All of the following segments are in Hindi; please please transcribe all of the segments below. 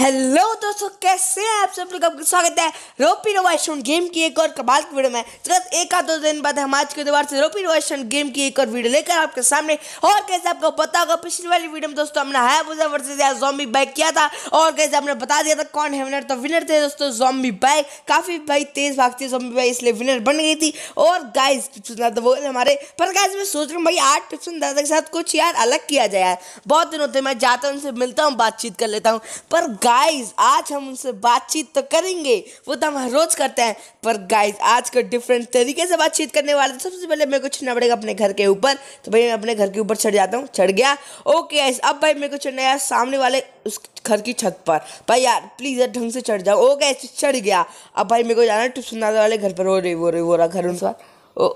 हेलो दोस्तों कैसे हैं आप सब लोग आपका स्वागत है रोपी रोवाइशन गेम की एक और कमाल की वीडियो में तुरंत तो एक आध दो दिन बाद हम आज के दोबार से रोपी रोवाइशन गेम की एक और वीडियो लेकर आपके सामने और कैसे आपको पता होगा पिछली वाली वीडियो में दोस्तों हमने हाया बुजा वर्सेज या जॉम्बी बाइक किया था और कैसे हमने बता दिया था कौन है विनर तो विनर थे दोस्तों जॉम्बी बाइक काफ़ी भाई तेज भागती है जॉम्बी बाइक इसलिए विनर बन गई थी और गाइज टिप्स वो हमारे पर गाइज में सोच रहा हूँ भाई आठ टिप्स दादा के साथ कुछ यार अलग किया जाए बहुत दिन होते मैं जाता हूँ उनसे मिलता हूँ बातचीत कर लेता हूँ पर गाइस आज हम उनसे बातचीत तो करेंगे वो तो हम हर रोज करते हैं पर गाइस आज का डिफरेंट तरीके से बातचीत करने वाले थे सबसे पहले मेरे को चढ़ना पड़ेगा अपने घर के ऊपर तो भाई मैं अपने घर के ऊपर चढ़ जाता हूँ चढ़ गया ओके गाइस अब भाई मेरे को चढ़ना यार सामने वाले उस घर की छत पर भाई यार प्लीज़ यार ढंग से चढ़ जाओ ओ oh, गाइस चढ़ गया अब भाई मेरे को जाना है टुसनादा वाले घर पर हो रही वो रही वो रहा घर उनका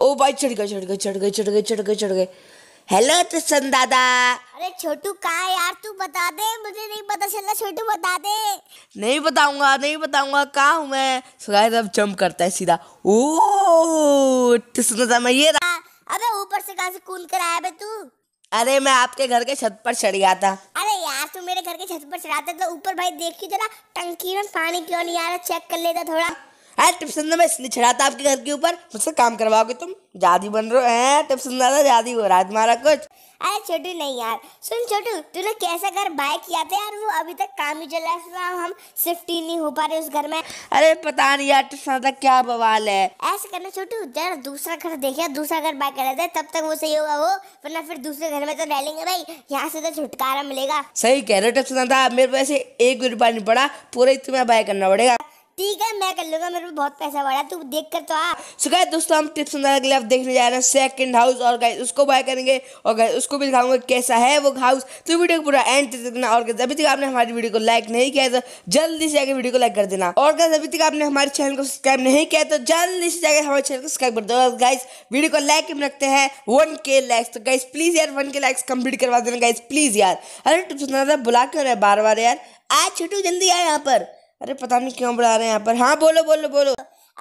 ओ भाई चढ़ गए चढ़ गए चढ़ गए चढ़ गए चढ़ गए चढ़ गए हेलो त्रिशन दादा अरे छोटू कहा यार तू बता दे मुझे नहीं पता चला छोटू बता दे नहीं बताऊंगा नहीं बताऊंगा कहा हूँ मैं सुगाई अब जंप करता है सीधा ओ त्रिशन दादा मैं ये रहा हाँ, अबे ऊपर से कहा से कूद कर आया तू अरे मैं आपके घर के छत पर चढ़ गया था अरे यार तू मेरे घर के छत पर चढ़ाता तो ऊपर भाई देखी जरा तो टंकी में पानी क्यों नहीं आ रहा चेक कर लेता थोड़ा अरे हाँ, टिप्स मैं इसलिए चढ़ाता आपके घर के ऊपर मुझसे काम करवाओगे तुम जादी बन रहे हैं टिप्स दादा जादी हो रहा है तुम्हारा कुछ अरे छोटू नहीं यार सुन छोटू तूने कैसा घर बाय किया था यार वो अभी तक काम ही चल रहा है हम सिफ्टी नहीं हो पा रहे उस घर में अरे पता नहीं यार टिप्स दादा क्या बवाल है ऐसे करना छोटू जरा दूसरा घर देखे दूसरा घर बाय कर लेते तब तक वो सही होगा वो वरना फिर दूसरे घर में तो रह लेंगे भाई यहाँ से तो छुटकारा मिलेगा सही कह रहे हो टिप्स दादा मेरे को एक रुपया नहीं पड़ा पूरा ही तुम्हें बाय करना पड़ेगा ठीक है मैं कर लूंगा मेरे पे बहुत पैसा बढ़ा तू देख कर तो आ दोस्तों हम टिप्स के लिए अब देखने जा रहे हैं सेकंड हाउस और गाइस उसको बाय करेंगे और गाइस उसको भी दिखाऊंगा कैसा है वो हाउस तो वीडियो को पूरा एंड देखना और गाइस अभी तक आपने हमारी वीडियो को लाइक नहीं किया तो जल्दी से आगे वीडियो को लाइक कर देना और गाइस अभी तक आपने हमारे चैनल को सब्सक्राइब नहीं किया तो जल्दी से जाकर हमारे चैनल को सब्सक्राइब कर दो गाइस वीडियो को लाइक भी रखते हैं वन के लाइक्स तो गाइस प्लीज यार वन के लाइक्स कंप्लीट करवा देना गाइस प्लीज यार अरे टिप्स बुला क्यों रहे बार बार यार आज छोटू जल्दी आए यहाँ पर अरे पता नहीं क्यों बुला रहे हैं यहाँ पर हाँ बोलो बोलो बोलो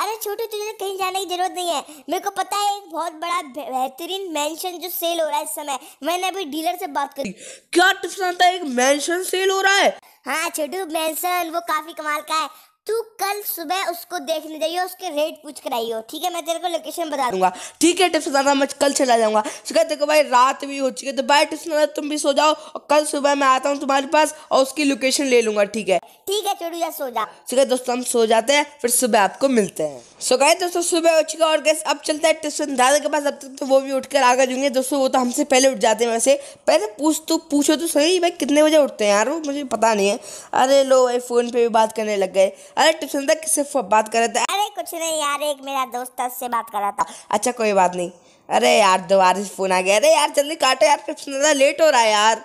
अरे छोटू तुझे कहीं जाने की जरूरत नहीं है मेरे को पता है एक बहुत बड़ा बेहतरीन मेंशन जो सेल हो रहा है इस समय मैंने अभी डीलर से बात करी क्या टिप्स एक मेंशन सेल हो रहा है हाँ छोटू मेंशन वो काफी कमाल का है तू कल सुबह उसको देख ले जाइयो उसके रेट पूछ कर आइयो ठीक है मैं तेरे को लोकेशन बता दूंगा ठीक है टिप्स बताना मैं कल चला जाऊंगा तो कहते देखो भाई रात भी हो चुकी है तो भाई टिप्स तुम भी सो जाओ और कल सुबह मैं आता हूँ तुम्हारे पास और उसकी लोकेशन ले लूंगा ठीक है ठीक है छोड़ू जा सो जा सो दोस्तों हम सो जाते हैं फिर सुबह आपको मिलते हैं सो गए दोस्तों सुबह हो चुका और गैस अब चलता है टिप्स दादा के पास अब तक तो वो भी उठ कर आगे जूंगे दोस्तों वो तो हमसे पहले उठ जाते हैं वैसे पहले पूछ तो पूछो तो सही भाई कितने बजे उठते हैं यार वो मुझे पता नहीं है अरे लो भाई फ़ोन पे भी बात करने लग गए अरे टिप्सन तक किससे बात कर रहे थे अरे कुछ नहीं यार एक मेरा दोस्त था उससे बात कर रहा था अच्छा कोई बात नहीं अरे यार दोबारा से फोन आ गया अरे यार जल्दी काटो यार टिप्सन लेट हो रहा है यार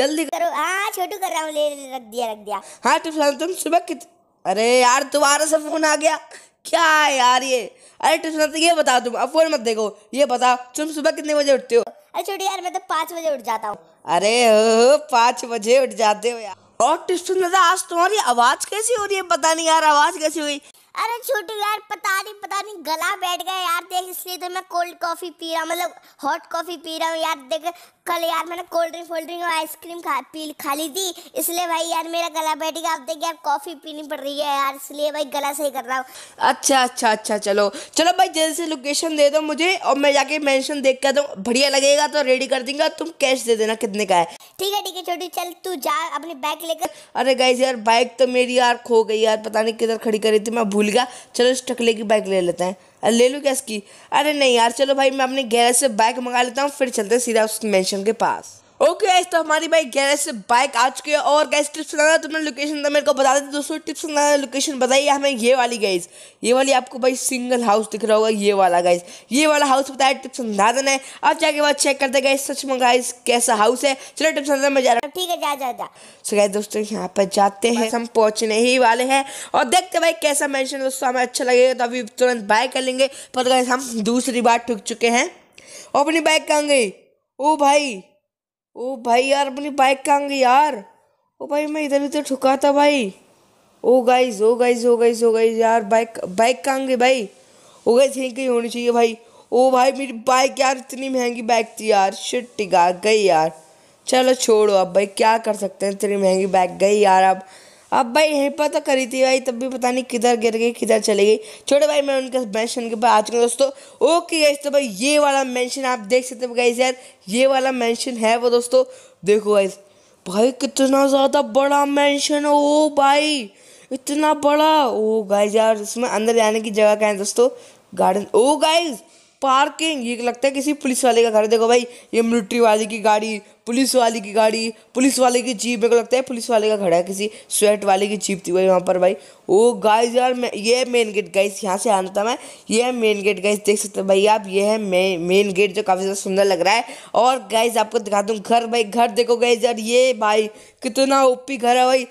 जल्दी करो हाँ छोटू कर रहा हूँ ले रख दिया रख दिया हाँ टिप्सन तुम सुबह कित अरे यार दोबारा से फोन आ गया क्या है यार ये अरे टिप्सन ये बताओ तुम अब फोन मत देखो ये बताओ तुम सुबह कितने बजे उठते हो अरे छोटी यार मैं तो पाँच बजे उठ जाता हूँ अरे पाँच बजे उठ जाते हो यार और टिस्टू दादा आज तुम्हारी आवाज कैसी हो रही है पता नहीं यार आवाज कैसी हुई अरे छोटी यार पता नहीं पता नहीं गला बैठ गया यार देख इसलिए तो मैं कोल्ड कॉफ़ी पी रहा हूँ मतलब हॉट कॉफ़ी पी रहा हूँ यार देख कल यार मैंने कोल्ड ड्रिंक फोल्ड ड्रिंक और आइसक्रीम खा पी खा ली थी इसलिए भाई यार मेरा गला बैठ गया आप देख यार कॉफ़ी पीनी पड़ रही है यार इसलिए भाई गला सही कर रहा हूँ अच्छा अच्छा अच्छा चलो चलो भाई जल्दी से लोकेशन दे दो मुझे और मैं जाके मैंशन देख कर दूँ बढ़िया लगेगा तो रेडी कर दूंगा तुम कैश दे देना कितने का है ठीक है ठीक है छोटी चल तू जा अपनी बाइक लेकर अरे गई यार बाइक तो मेरी यार खो गई यार पता नहीं किधर खड़ी करी थी मैं भूल भूल गया चलो इस टकले की बाइक ले लेते हैं ले लूँ क्या इसकी अरे नहीं यार चलो भाई मैं अपने गैरेज से बाइक मंगा लेता हूँ फिर चलते सीधा उस मैंशन के पास ओके okay, तो हमारी भाई गैरेज से बाइक आ चुकी है और गैस टिप्स बताना तुमने लोकेशन तो मेरे को बता देते दोस्तों टिप्स बताना लोकेशन बताइए हमें ये वाली गैस ये वाली आपको भाई सिंगल हाउस दिख रहा होगा ये वाला गैस ये वाला हाउस बताया टिप्स देना है अब जाके बाद चेक करते गए सच में गाइस कैसा हाउस है चलो टिप्स अंधाधन मैं जा रहा हूँ ठीक है जा जा जा सो गए दोस्तों यहाँ पर जाते हैं हम पहुँचने ही वाले हैं और देखते भाई कैसा मैंशन दोस्तों हमें अच्छा लगेगा तो अभी तुरंत बाय कर लेंगे पर गए हम दूसरी बार ठुक चुके हैं और अपनी बाइक कहाँ गई ओ भाई ओ भाई यार अपनी बाइक कहाँ गई यार ओ भाई मैं इधर उधर ठुका था भाई ओ गाइज ओ गाइज ओ गाइज ओ गाइज यार बाइक बाइक कहाँ गई भाई ओ गई थी कहीं होनी चाहिए भाई ओ भाई मेरी बाइक यार इतनी महंगी बाइक थी यार छिट्टी टिका गई यार चलो छोड़ो अब भाई क्या कर सकते हैं इतनी महंगी बाइक गई यार अब अब भाई हिम्मत तो करी थी भाई तब भी पता नहीं किधर गिर गई किधर चली गई छोटे भाई मैं उनके मेंशन के पास आ चुका दोस्तों ओके गई तो भाई ये वाला मेंशन आप देख सकते हो गई यार ये वाला मेंशन है वो दोस्तों देखो भाई भाई कितना ज़्यादा बड़ा मेंशन ओ भाई इतना बड़ा ओ oh गाइज यार इसमें अंदर जाने की जगह क्या है दोस्तों गार्डन ओ गाइज पार्किंग ये लगता है किसी पुलिस वाले का घर देखो भाई ये मिलिट्री वाले की गाड़ी पुलिस वाले की गाड़ी पुलिस वाले की जीप मेरे को लगता है पुलिस वाले का घर है किसी स्वेट वाले की जीप थी भाई वहाँ पर भाई ओ गाइस यार मैं ये मेन गेट गाइस यहाँ से आना था मैं ये है मेन गेट गाइस देख सकते हो भाई आप ये है मे, मेन गेट जो काफ़ी ज़्यादा सुंदर लग रहा है और गाइस आपको दिखा दूँ घर भाई घर देखो गाइस यार ये भाई कितना ओपी घर है भाई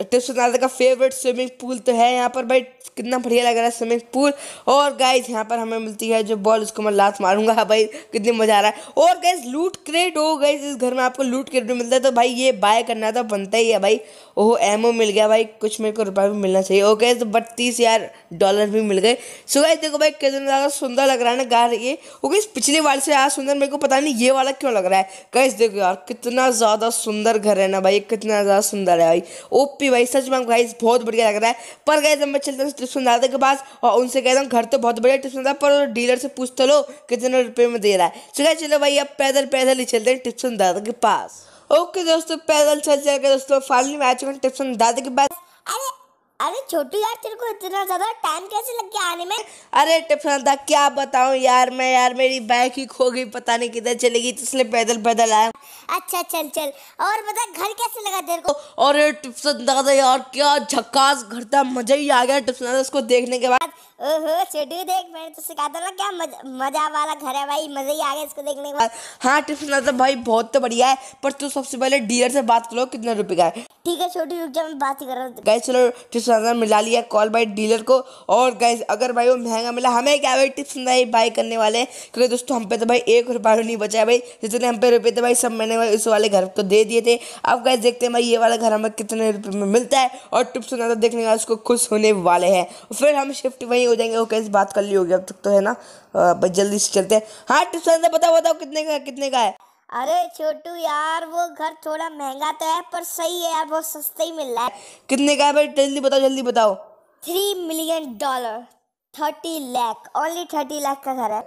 टिप्स नादा का फेवरेट स्विमिंग पूल तो है यहाँ पर भाई कितना बढ़िया लग रहा है स्विमिंग पूल और गाइज यहाँ पर हमें मिलती है जो बॉल उसको मैं लात मारूंगा हाँ भाई कितनी मज़ा आ रहा है और गाइज लूट क्रेड हो गई इस घर में आपको लूट क्रेड भी मिलता है तो भाई ये बाय करना तो बनता ही है भाई ओह एमओ मिल गया भाई कुछ मेरे को रुपया भी मिलना चाहिए ओके तो बत्तीस यार डॉलर भी मिल गए सो गाइज देखो भाई कितना ज़्यादा सुंदर लग रहा है ना गा ये ओके पिछले वाले से यार सुंदर मेरे को पता नहीं ये वाला क्यों लग रहा है गाइज देखो यार कितना ज़्यादा सुंदर घर है ना भाई कितना ज़्यादा सुंदर है भाई ओ ओपी भाई सच में गाइस बहुत बढ़िया लग रहा है पर गाइस हम चलते हैं हूँ दादा के पास और उनसे कह कहता हूँ घर तो बहुत बढ़िया ट्रिप्सन दादा पर डीलर से पूछ तो लो कितने रुपये में दे रहा है चलो चलो भाई अब पैदल पैदल ही चलते हैं ट्रिप्सन दादा के पास ओके दोस्तों पैदल चल जाएगा दोस्तों फाइनली मैं आ चुका हूँ ट्रिप्सन दादा के पास अरे अरे छोटू यार तेरे को इतना ज्यादा टाइम कैसे लग गया आने में अरे टिफनदा क्या बताऊं यार मैं यार मेरी बाइक ही खो गई पता नहीं किधर चली गई तो इसलिए पैदल पैदल आया अच्छा चल चल और बता घर कैसे लगा तेरे को अरे टिफनदा यार क्या झकास घर था मजा ही आ गया टिफनदा उसको देखने के बाद ओहो छोटू देख मैंने तो सिखा था ना क्या मज, मजा वाला घर है भाई मजा ही आ गया इसको देखने के बाद हाँ टिप्स तो भाई बहुत तो बढ़िया है पर तू सबसे पहले डीलर से बात करो कितने रुपए का है ठीक है छोटी रुक जा मैं बात ही कर रहा हूँ गए चलो टिप्स नजर मिला लिया कॉल भाई डीलर को और गए अगर भाई वो महंगा मिला हमें क्या भाई टिप्स नहीं बाय करने वाले क्योंकि दोस्तों हम पे तो भाई एक रुपया नहीं बचा है भाई जितने हम पे रुपये थे भाई सब मैंने इस वाले घर को दे दिए थे अब गए देखते हैं भाई ये वाला घर हमें कितने रुपये में मिलता है और टिप्स नजर तो देखने वाले उसको खुश होने वाले हैं फिर हम शिफ्ट वहीं हो जाएंगे ओके इस बात कर ली होगी अब तक तो है ना बस जल्दी से चलते हैं हाँ टिप्स आंसर बताओ बताओ कितने का कितने का है अरे छोटू यार वो घर थोड़ा महंगा तो है पर सही है यार बहुत सस्ता ही मिल रहा है कितने का है भाई जल्दी बताओ जल्दी बताओ three million dollar thirty lakh only thirty lakh का घर है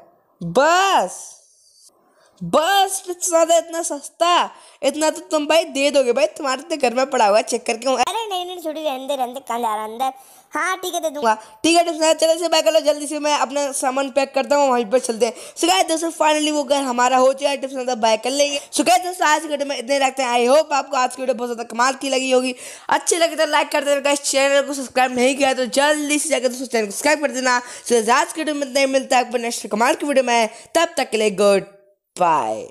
बस बस इतना इतना सस्ता इतना तो तुम भाई दे दोगे भाई तुम्हारे तो घर में पड़ा हुआ चेक करके छोटी छोटी रहने दे रहने रहा अंदर हाँ ठीक है दे दूंगा ठीक है दोस्तों चले से बाय कर लो जल्दी से मैं अपना सामान पैक करता हूँ वहीं पर चलते हैं दोस्तों फाइनली वो घर हमारा हो चुका है टिप्स अंदर बाय कर लेंगे सो दोस्तों आज के वीडियो में इतने रखते हैं आई होप आपको आज की वीडियो बहुत ज़्यादा कमाल की लगी होगी अच्छी लगे तो लाइक कर देना गाइस चैनल को सब्सक्राइब नहीं किया तो जल्दी से जाकर दोस्तों चैनल को सब्सक्राइब कर देना आज की वीडियो में नहीं मिलता है नेक्स्ट कमाल की वीडियो में तब तक के लिए गुड बाय